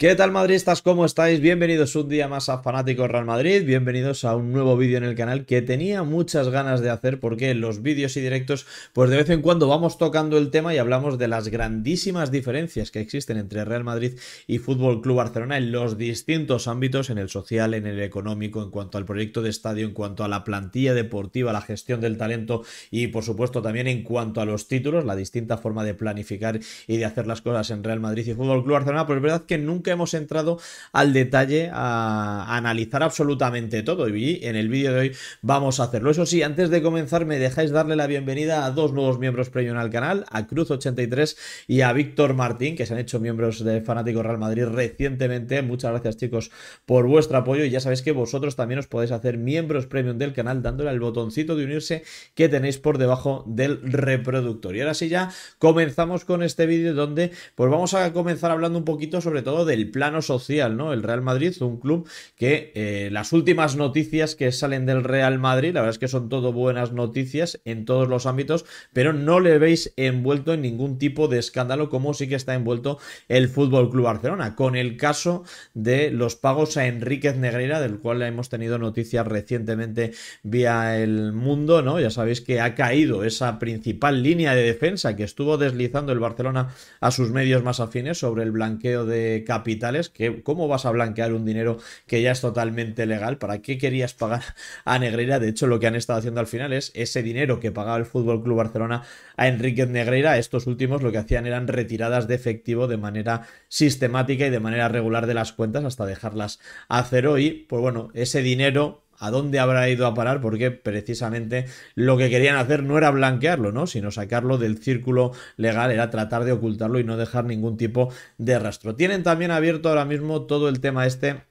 ¿Qué tal madridistas? ¿Cómo estáis? Bienvenidos un día más a Fanáticos Real Madrid, bienvenidos a un nuevo vídeo en el canal que tenía muchas ganas de hacer porque en los vídeos y directos pues de vez en cuando vamos tocando el tema y hablamos de las grandísimas diferencias que existen entre Real Madrid y Fútbol Club Barcelona en los distintos ámbitos, en el social, en el económico, en cuanto al proyecto de estadio, en cuanto a la plantilla deportiva, la gestión del talento y por supuesto también en cuanto a los títulos, la distinta forma de planificar y de hacer las cosas en Real Madrid y Fútbol Club Barcelona, pues es verdad que nunca hemos entrado al detalle a, analizar absolutamente todo y en el vídeo de hoy vamos a hacerlo. Eso sí, antes de comenzar me dejáis darle la bienvenida a dos nuevos miembros premium al canal, a Cruz83 y a Víctor Martín, que se han hecho miembros de Fanático Real Madrid recientemente. Muchas gracias chicos por vuestro apoyo y ya sabéis que vosotros también os podéis hacer miembros premium del canal dándole al botoncito de unirse que tenéis por debajo del reproductor. Y ahora sí ya comenzamos con este vídeo donde pues vamos a comenzar hablando un poquito sobre todo de plano social, ¿no? El Real Madrid, un club que eh, las últimas noticias que salen del Real Madrid, la verdad es que son todo buenas noticias en todos los ámbitos, pero no le veis envuelto en ningún tipo de escándalo como sí que está envuelto el Fútbol Club Barcelona, con el caso de los pagos a Enríquez Negreira, del cual hemos tenido noticias recientemente vía el mundo, ¿no? Ya sabéis que ha caído esa principal línea de defensa que estuvo deslizando el Barcelona a sus medios más afines sobre el blanqueo de capital capitales, que cómo vas a blanquear un dinero que ya es totalmente legal, ¿para qué querías pagar a Negreira? De hecho, lo que han estado haciendo al final es ese dinero que pagaba el Fútbol Club Barcelona a enrique Negreira, estos últimos lo que hacían eran retiradas de efectivo de manera sistemática y de manera regular de las cuentas hasta dejarlas a cero y pues bueno, ese dinero a dónde habrá ido a parar, porque precisamente lo que querían hacer no era blanquearlo, ¿no? Sino sacarlo del círculo legal, era tratar de ocultarlo y no dejar ningún tipo de rastro. Tienen también abierto ahora mismo todo el tema este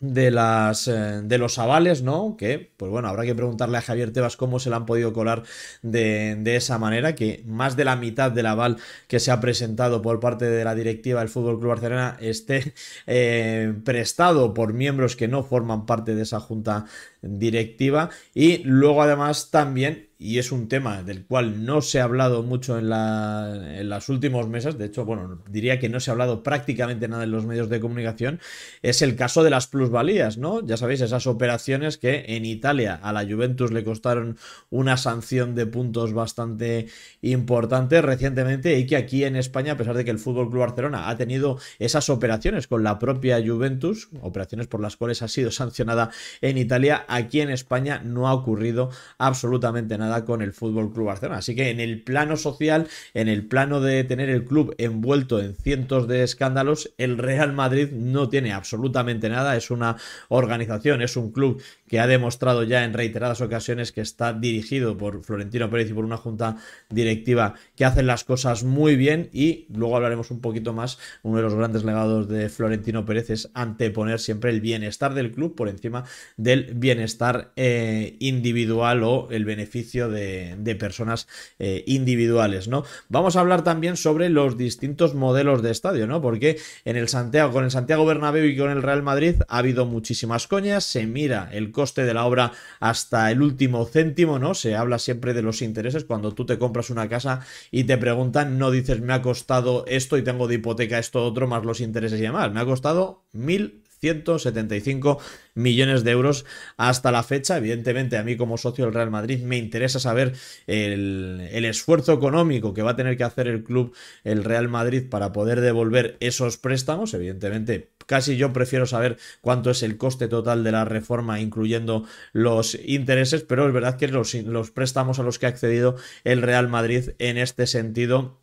de, las, eh, de los avales, ¿no? Que, pues bueno, habrá que preguntarle a Javier Tebas cómo se la han podido colar de, esa manera, que más de la mitad del aval que se ha presentado por parte de la directiva del Fútbol Club Barcelona esté eh, prestado por miembros que no forman parte de esa junta directiva. Y luego, además, también y es un tema del cual no se ha hablado mucho en, las últimos meses, de hecho, bueno, diría que no se ha hablado prácticamente nada en los medios de comunicación, es el caso de las plusvalías, ¿no? Ya sabéis, esas operaciones que en Italia a la Juventus le costaron una sanción de puntos bastante importante recientemente y que aquí en España, a pesar de que el FC Barcelona ha tenido esas operaciones con la propia Juventus, operaciones por las cuales ha sido sancionada en Italia, aquí en España no ha ocurrido absolutamente nada con el Fútbol Club Barcelona. Así que en el plano social, en el plano de tener el club envuelto en cientos de escándalos, el Real Madrid no tiene absolutamente nada. Es una organización, es un club que ha demostrado ya en reiteradas ocasiones que está dirigido por Florentino Pérez y por una junta directiva que hacen las cosas muy bien y luego hablaremos un poquito más. Uno de los grandes legados de Florentino Pérez es anteponer siempre el bienestar del club por encima del bienestar eh, individual o el beneficio de, personas eh, individuales, ¿no? Vamos a hablar también sobre los distintos modelos de estadio, ¿no? Porque en el Santiago, con el Santiago Bernabéu y con el Real Madrid ha habido muchísimas coñas, se mira el coste de la obra hasta el último céntimo, ¿no? Se habla siempre de los intereses cuando tú te compras una casa y te preguntan, no dices me ha costado esto y tengo de hipoteca esto otro más los intereses y demás, me ha costado mil 175 millones de euros hasta la fecha. Evidentemente, a mí como socio del Real Madrid me interesa saber el, esfuerzo económico que va a tener que hacer el club, el Real Madrid, para poder devolver esos préstamos. Evidentemente, casi yo prefiero saber cuánto es el coste total de la reforma, incluyendo los intereses, pero es verdad que los, los préstamos a los que ha accedido el Real Madrid en este sentido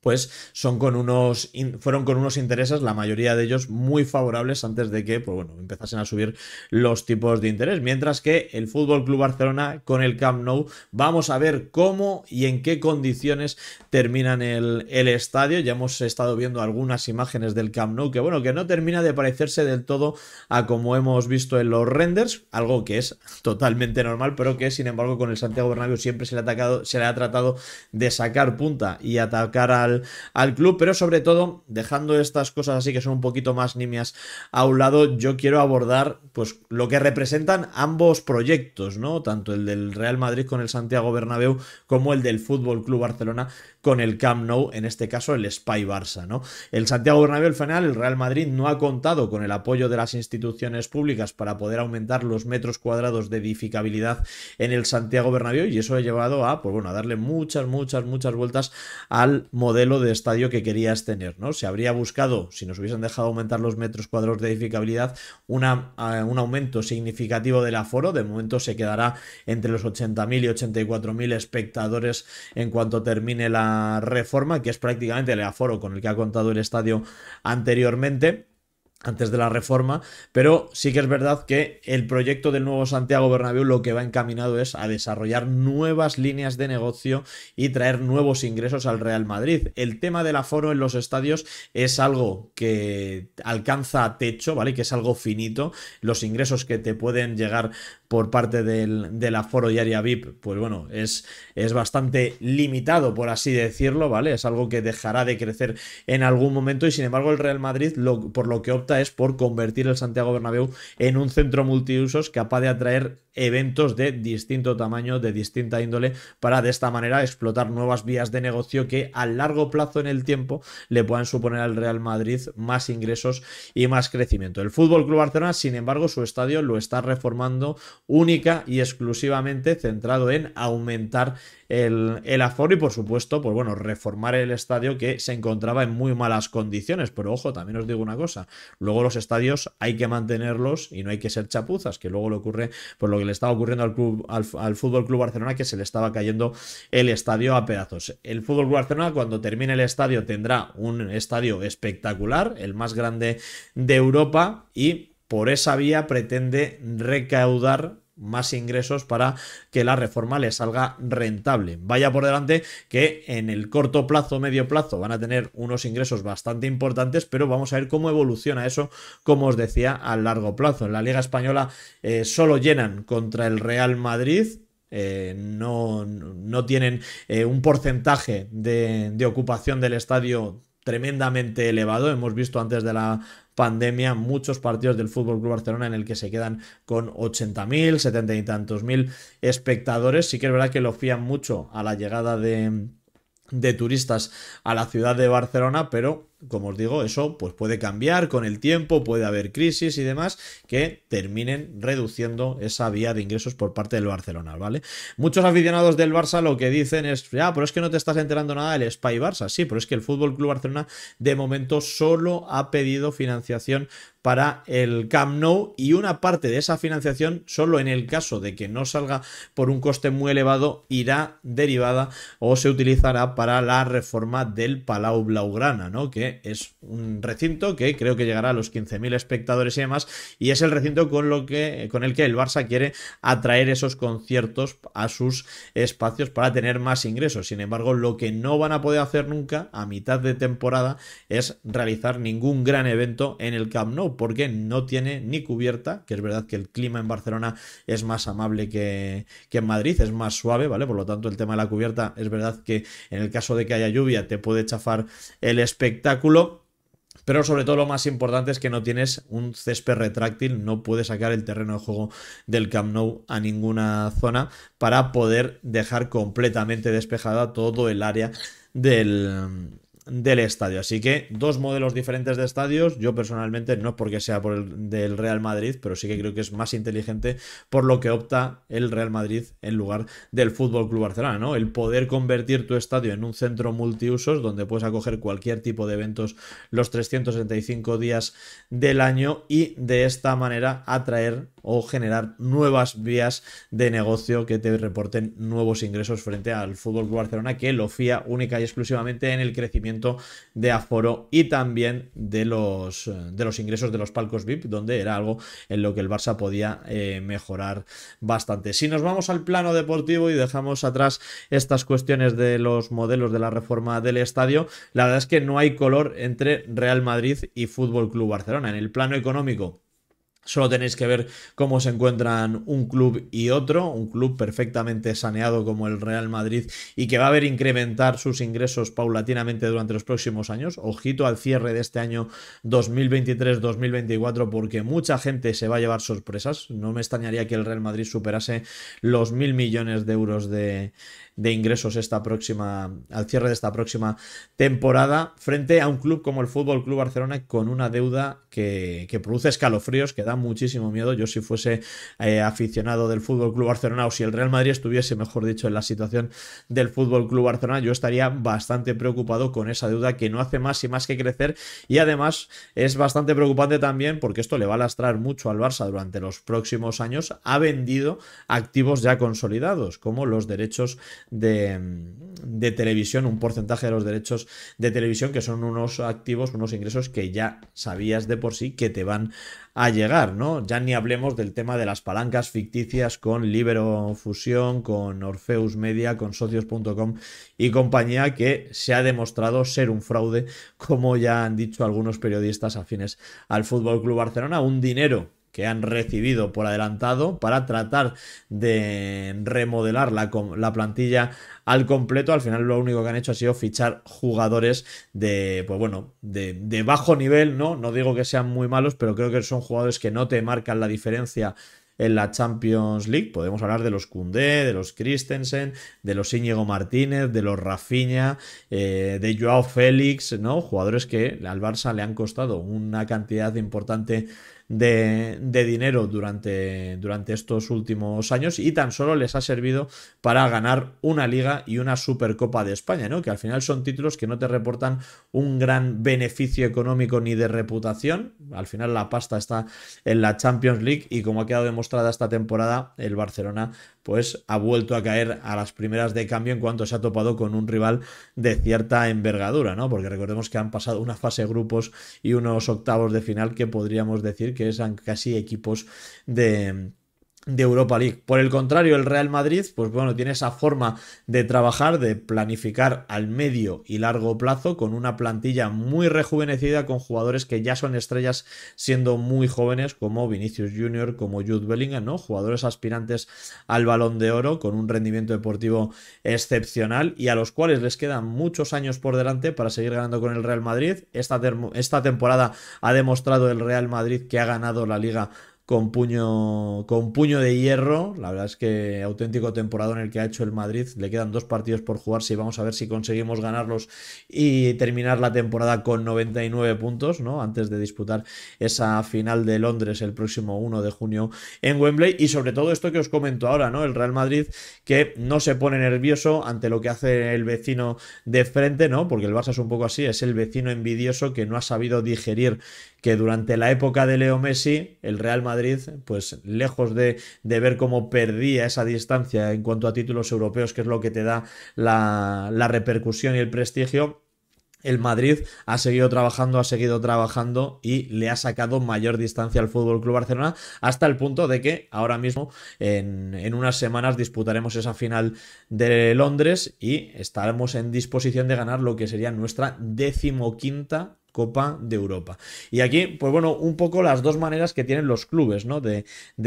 pues son con unos, fueron con unos intereses, la mayoría de ellos muy favorables antes de que pues bueno, empezasen a subir los tipos de interés. Mientras que el Fútbol Club Barcelona con el Camp Nou, vamos a ver cómo y en qué condiciones terminan el, estadio. Ya hemos estado viendo algunas imágenes del Camp Nou que, bueno, que no termina de parecerse del todo a como hemos visto en los renders, algo que es totalmente normal, pero que sin embargo con el Santiago Bernabéu siempre se le ha, se le ha tratado de sacar punta y atacar al al, club, pero sobre todo, dejando estas cosas así que son un poquito más nimias a un lado, yo quiero abordar pues lo que representan ambos proyectos, ¿no? Tanto el del Real Madrid con el Santiago Bernabéu como el del Fútbol Club Barcelona con el Camp Nou, en este caso el Spy Barça. ¿no? El Santiago Bernabéu, al final, el Real Madrid no ha contado con el apoyo de las instituciones públicas para poder aumentar los metros cuadrados de edificabilidad en el Santiago Bernabéu y eso ha llevado a, pues bueno, a darle muchas, muchas, muchas vueltas al modelo de estadio que querías tener. ¿no? Se habría buscado, si nos hubiesen dejado aumentar los metros cuadrados de edificabilidad, una, eh, un aumento significativo del aforo. De momento se quedará entre los 80.000 y 84.000 espectadores en cuanto termine la reforma que es prácticamente el aforo con el que ha contado el estadio anteriormente antes de la reforma, pero sí que es verdad que el proyecto del nuevo Santiago Bernabéu lo que va encaminado es a desarrollar nuevas líneas de negocio y traer nuevos ingresos al Real Madrid. El tema del aforo en los estadios es algo que alcanza a techo, ¿vale? Que es algo finito. Los ingresos que te pueden llegar por parte del, aforo y área VIP, pues bueno, es, es bastante limitado, por así decirlo, ¿vale? Es algo que dejará de crecer en algún momento y sin embargo el Real Madrid, por lo que opta es por convertir el Santiago Bernabéu en un centro multiusos capaz de atraer eventos de distinto tamaño, de distinta índole, para de esta manera explotar nuevas vías de negocio que a largo plazo en el tiempo le puedan suponer al Real Madrid más ingresos y más crecimiento. El Fútbol Club Barcelona, sin embargo, su estadio lo está reformando única y exclusivamente centrado en aumentar el, el, aforo y por supuesto, pues bueno, reformar el estadio que se encontraba en muy malas condiciones. Pero ojo, también os digo una cosa, Luego los estadios hay que mantenerlos y no hay que ser chapuzas, que luego le ocurre por lo que le estaba ocurriendo al club al, al Fútbol Club Barcelona que se le estaba cayendo el estadio a pedazos. El Fútbol Club Barcelona cuando termine el estadio tendrá un estadio espectacular, el más grande de Europa y por esa vía pretende recaudar más ingresos para que la reforma les salga rentable. Vaya por delante que en el corto plazo, medio plazo, van a tener unos ingresos bastante importantes, pero vamos a ver cómo evoluciona eso, como os decía, a largo plazo. En la Liga Española eh, solo llenan contra el Real Madrid, eh, no, tienen eh, un porcentaje de, de, ocupación del estadio tremendamente elevado. Hemos visto antes de la pandemia muchos partidos del Fútbol Club Barcelona en el que se quedan con 80.000, 70 y tantos mil espectadores. Sí que es verdad que lo fían mucho a la llegada de de turistas a la ciudad de Barcelona, pero como os digo, eso pues puede cambiar con el tiempo, puede haber crisis y demás que terminen reduciendo esa vía de ingresos por parte del Barcelona, ¿vale? Muchos aficionados del Barça lo que dicen es, ya, ah, pero es que no te estás enterando nada del Spy Barça, sí, pero es que el Fútbol Club Barcelona de momento solo ha pedido financiación para el Camp Nou y una parte de esa financiación, solo en el caso de que no salga por un coste muy elevado, irá derivada o se utilizará para la reforma del Palau Blaugrana, ¿no? Que es un recinto que creo que llegará a los 15.000 espectadores y demás, y es el recinto con, lo que, con el que el Barça quiere atraer esos conciertos a sus espacios para tener más ingresos. Sin embargo, lo que no van a poder hacer nunca a mitad de temporada es realizar ningún gran evento en el Camp Nou porque no tiene ni cubierta, que es verdad que el clima en Barcelona es más amable que, que en Madrid, es más suave, ¿vale? Por lo tanto, el tema de la cubierta es verdad que en el caso de que haya lluvia te puede chafar el espectáculo. Pero sobre todo lo más importante es que no tienes un césped retráctil, no puedes sacar el terreno de juego del Camp Nou a ninguna zona para poder dejar completamente despejada todo el área del, del estadio. Así que dos modelos diferentes de estadios. Yo personalmente, no porque sea por el del Real Madrid, pero sí que creo que es más inteligente por lo que opta el Real Madrid en lugar del Fútbol Club Barcelona, El poder convertir tu estadio en un centro multiusos donde puedes acoger cualquier tipo de eventos los 365 días del año y de esta manera atraer o generar nuevas vías de negocio que te reporten nuevos ingresos frente al Fútbol Club Barcelona que lo fía única y exclusivamente en el crecimiento de aforo y también de los, eh, de los ingresos de los palcos VIP, donde era algo en lo que el Barça podía eh, mejorar bastante. Si nos vamos al plano deportivo y dejamos atrás estas cuestiones de los modelos de la reforma del estadio, la verdad es que no hay color entre Real Madrid y Fútbol Club Barcelona. En el plano económico, Solo tenéis que ver cómo se encuentran un club y otro, un club perfectamente saneado como el Real Madrid y que va a ver incrementar sus ingresos paulatinamente durante los próximos años. Ojito al cierre de este año 2023-2024 porque mucha gente se va a llevar sorpresas. No me extrañaría que el Real Madrid superase los mil millones de euros de, ingresos esta próxima, al cierre de esta próxima temporada frente a un club como el Fútbol Club Barcelona con una deuda que, que produce escalofríos, que da muchísimo miedo. Yo si fuese eh, aficionado del Fútbol Club Barcelona o si el Real Madrid estuviese, mejor dicho, en la situación del Fútbol Club Barcelona, yo estaría bastante preocupado con esa deuda que no hace más y más que crecer y además es bastante preocupante también porque esto le va a lastrar mucho al Barça durante los próximos años. Ha vendido activos ya consolidados, como los derechos de, de televisión, un porcentaje de los derechos de televisión que son unos activos, unos ingresos que ya sabías de por sí que te van a llegar, ¿no? Ya ni hablemos del tema de las palancas ficticias con Libero Fusión, con Orfeus Media, con socios.com y compañía, que se ha demostrado ser un fraude, como ya han dicho algunos periodistas afines al Fútbol Club Barcelona, un dinero han recibido por adelantado para tratar de remodelar la, plantilla al completo. Al final lo único que han hecho ha sido fichar jugadores de, pues bueno, de, bajo nivel, ¿no? No digo que sean muy malos, pero creo que son jugadores que no te marcan la diferencia en la Champions League. Podemos hablar de los Kundé, de los Christensen, de los Íñigo Martínez, de los Rafinha, eh, de Joao Félix, ¿no? Jugadores que al Barça le han costado una cantidad importante de, dinero durante, durante estos últimos años y tan solo les ha servido para ganar una liga y una Supercopa de España, ¿no? Que al final son títulos que no te reportan un gran beneficio económico ni de reputación. Al final la pasta está en la Champions League y como ha quedado demostrada esta temporada, el Barcelona pues ha vuelto a caer a las primeras de cambio en cuanto se ha topado con un rival de cierta envergadura, ¿no? Porque recordemos que han pasado una fase grupos y unos octavos de final que podríamos decir que eran casi equipos de de Europa League. Por el contrario, el Real Madrid, pues bueno, tiene esa forma de trabajar, de planificar al medio y largo plazo con una plantilla muy rejuvenecida con jugadores que ya son estrellas siendo muy jóvenes como Vinicius Junior, como Jude Bellingham, ¿no? Jugadores aspirantes al balón de oro con un rendimiento deportivo excepcional y a los cuales les quedan muchos años por delante para seguir ganando con el Real Madrid. Esta, esta temporada ha demostrado el Real Madrid que ha ganado la liga con puño, con puño de hierro. La verdad es que auténtico temporada en el que ha hecho el Madrid. Le quedan dos partidos por jugar, si vamos a ver si conseguimos ganarlos y terminar la temporada con 99 puntos, ¿no? Antes de disputar esa final de Londres el próximo 1 de junio en Wembley. Y sobre todo esto que os comento ahora, ¿no? El Real Madrid que no se pone nervioso ante lo que hace el vecino de frente, ¿no? Porque el Barça es un poco así, es el vecino envidioso que no ha sabido digerir que durante la época de Leo Messi el Real Madrid pues lejos de, ver cómo perdía esa distancia en cuanto a títulos europeos, que es lo que te da la, repercusión y el prestigio, el Madrid ha seguido trabajando, ha seguido trabajando y le ha sacado mayor distancia al Fútbol Club Barcelona hasta el punto de que ahora mismo en, unas semanas disputaremos esa final de Londres y estaremos en disposición de ganar lo que sería nuestra decimoquinta Copa de Europa. Y aquí, pues bueno, un poco las dos maneras que tienen los clubes, ¿no? De,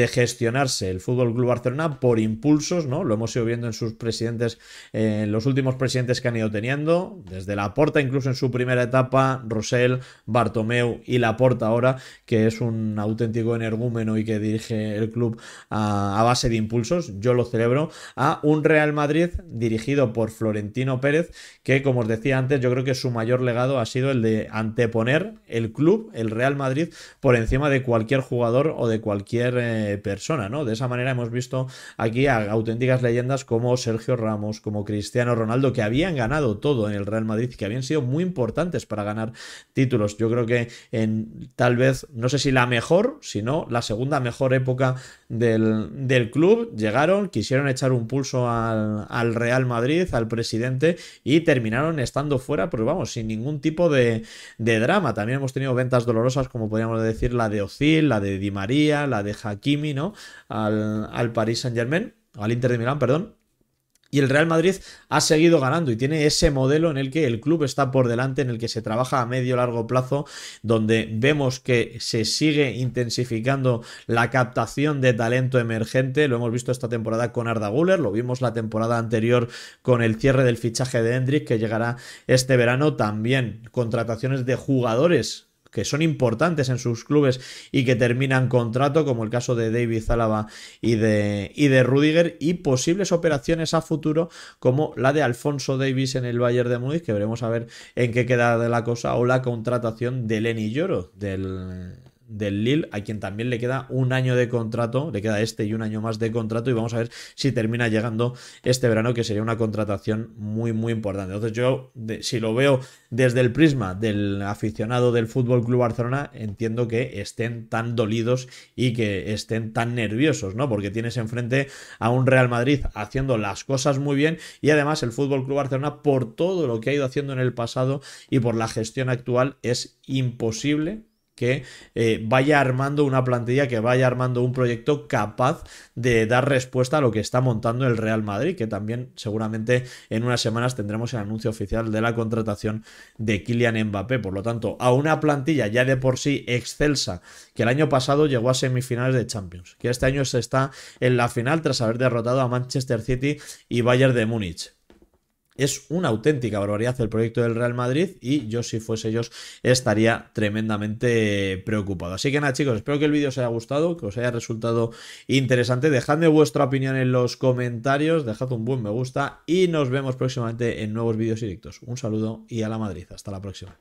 gestionarse el Fútbol Club Barcelona por impulsos, ¿no? Lo hemos ido viendo en sus presidentes, eh, en los últimos presidentes que han ido teniendo, desde Laporta, incluso en su primera etapa, Rosell, Bartomeu y Laporta ahora, que es un auténtico energúmeno y que dirige el club a, base de impulsos, yo lo celebro, a un Real Madrid dirigido por Florentino Pérez, que como os decía antes, yo creo que su mayor legado ha sido el de de poner el club, el Real Madrid, por encima de cualquier jugador o de cualquier eh, persona, ¿no? De esa manera hemos visto aquí a auténticas leyendas como Sergio Ramos, como Cristiano Ronaldo, que habían ganado todo en el Real Madrid que habían sido muy importantes para ganar títulos. Yo creo que en tal vez, no sé si la mejor, sino la segunda mejor época del, club, llegaron, quisieron echar un pulso al, al Real Madrid, al presidente, y terminaron estando fuera, pero vamos, sin ningún tipo de, de drama. También hemos tenido ventas dolorosas, como podríamos decir, la de Ozil, la de Di María, la de Hakimi, ¿no? Al, al Paris Saint Germain, al Inter de Milán, perdón y el Real Madrid ha seguido ganando y tiene ese modelo en el que el club está por delante, en el que se trabaja a medio largo plazo, donde vemos que se sigue intensificando la captación de talento emergente, lo hemos visto esta temporada con Arda Guller, lo vimos la temporada anterior con el cierre del fichaje de Hendrik que llegará este verano, también contrataciones de jugadores que son importantes en sus clubes y que terminan contrato, como el caso de David Zálava y de, y de Rudiger, y posibles operaciones a futuro, como la de Alfonso Davis en el Bayern de Múnich, que veremos a ver en qué queda de la cosa, o la contratación de Lenny Lloro, del del Lille, a quien también le queda un año de contrato, le queda este y un año más de contrato y vamos a ver si termina llegando este verano, que sería una contratación muy, muy importante. Entonces yo, si lo veo desde el prisma del aficionado del Fútbol Club Barcelona, entiendo que estén tan dolidos y que estén tan nerviosos, ¿no? Porque tienes enfrente a un Real Madrid haciendo las cosas muy bien y además el Fútbol Club Barcelona, por todo lo que ha ido haciendo en el pasado y por la gestión actual, es imposible que eh, vaya armando una plantilla, que vaya armando un proyecto capaz de dar respuesta a lo que está montando el Real Madrid, que también seguramente en unas semanas tendremos el anuncio oficial de la contratación de Kylian Mbappé. Por lo tanto, a una plantilla ya de por sí excelsa, que el año pasado llegó a semifinales de Champions, que este año se está en la final tras haber derrotado a Manchester City y Bayern de Múnich es una auténtica barbaridad el proyecto del Real Madrid y yo si fuese ellos estaría tremendamente preocupado. Así que nada chicos, espero que el vídeo os haya gustado, que os haya resultado interesante. Dejadme vuestra opinión en los comentarios, dejad un buen me gusta y nos vemos próximamente en nuevos vídeos directos. Un saludo y a la Madrid. Hasta la próxima.